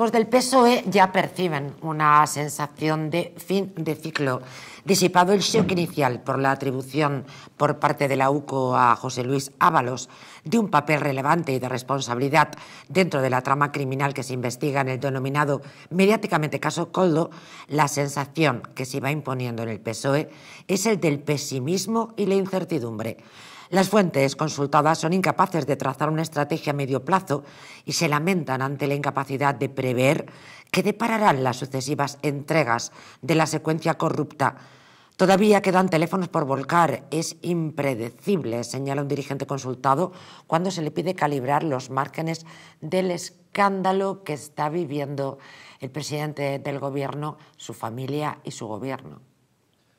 los del PSOE ya perciben una sensación de fin de ciclo. Disipado el shock inicial por la atribución por parte de la UCO a José Luis Ábalos de un papel relevante y de responsabilidad dentro de la trama criminal que se investiga en el denominado mediáticamente caso Coldo, la sensación que se va imponiendo en el PSOE es el del pesimismo y la incertidumbre. Las fuentes consultadas son incapaces de trazar una estrategia a medio plazo y se lamentan ante la incapacidad de prever qué depararán las sucesivas entregas de la secuencia corrupta. Todavía quedan teléfonos por volcar. Es impredecible, señala un dirigente consultado, cuando se le pide calibrar los márgenes del escándalo que está viviendo el presidente del gobierno, su familia y su gobierno.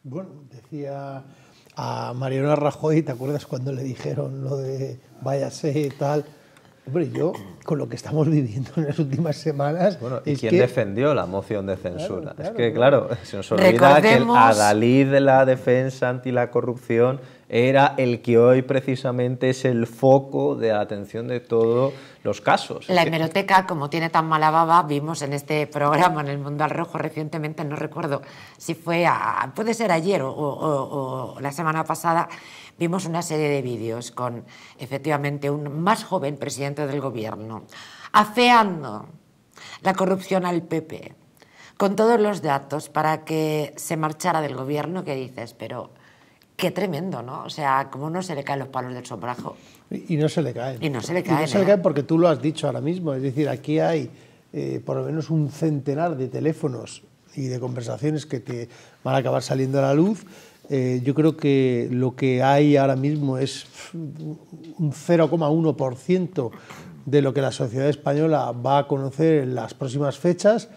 Bueno, decía a Mariano Rajoy, ¿te acuerdas cuando le dijeron lo de váyase y tal? Hombre, yo, con lo que estamos viviendo en las últimas semanas. ¿y quién defendió la moción de censura? es que, claro, se nos olvida que el adalid de la defensa anti la corrupción era el que hoy precisamente es el foco de atención de todos los casos. La hemeroteca, como tiene tan mala baba, vimos en este programa, en el Mundo al Rojo, recientemente, no recuerdo si fue, a, puede ser ayer o, o la semana pasada, vimos una serie de vídeos con efectivamente un más joven presidente del gobierno afeando la corrupción al PP con todos los datos para que se marchara del gobierno que dices, pero Qué tremendo, ¿no? O sea, cómo no se le caen los palos del sombrajo. Y, no se le caen. Y no se le caen. Y no se le ¿eh? caen porque tú lo has dicho ahora mismo. Es decir, aquí hay eh, por lo menos un centenar de teléfonos y de conversaciones que te van a acabar saliendo a la luz. Eh, yo creo que lo que hay ahora mismo es un 0,1% de lo que la sociedad española va a conocer en las próximas fechas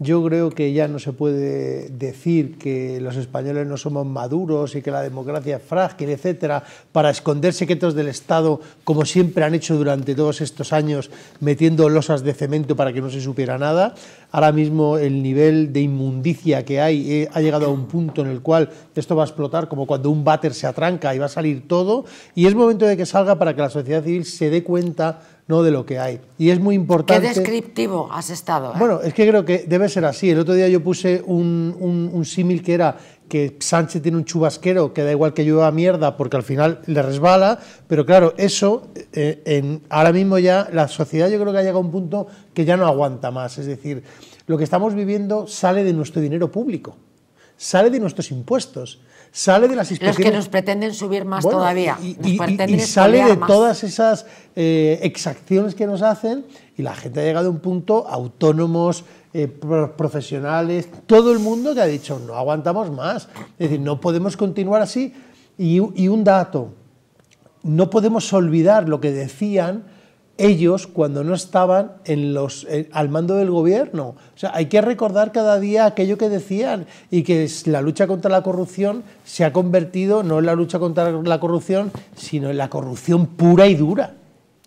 yo creo que ya no se puede decir que los españoles no somos maduros y que la democracia es frágil, etcétera, para esconder secretos del Estado, como siempre han hecho durante todos estos años, metiendo losas de cemento para que no se supiera nada. Ahora mismo el nivel de inmundicia que hay eh, ha llegado a un punto en el cual esto va a explotar, como cuando un váter se atranca y va a salir todo. Y es momento de que salga para que la sociedad civil se dé cuenta no de lo que hay. Y es muy importante... Qué descriptivo has estado. ¿eh? Bueno, es que creo que debe ser así. El otro día yo puse un, símil que era que Sánchez tiene un chubasquero que da igual que llueva mierda porque al final le resbala, pero claro, eso eh, en, ahora mismo ya la sociedad yo creo que ha llegado a un punto que ya no aguanta más, es decir, lo que estamos viviendo sale de nuestro dinero público sale de nuestros impuestos, sale de las inspecciones. Los que nos pretenden subir más todavía. Y, sale de todas esas eh, exacciones que nos hacen y la gente ha llegado a un punto, autónomos, eh, profesionales, todo el mundo que ha dicho, no aguantamos más, es decir, no podemos continuar así. y, y un dato, no podemos olvidar lo que decían ellos cuando no estaban eh, al mando del gobierno. hay que recordar cada día aquello que decían y que la lucha contra la corrupción se ha convertido no en la lucha contra la corrupción, sino en la corrupción pura y dura.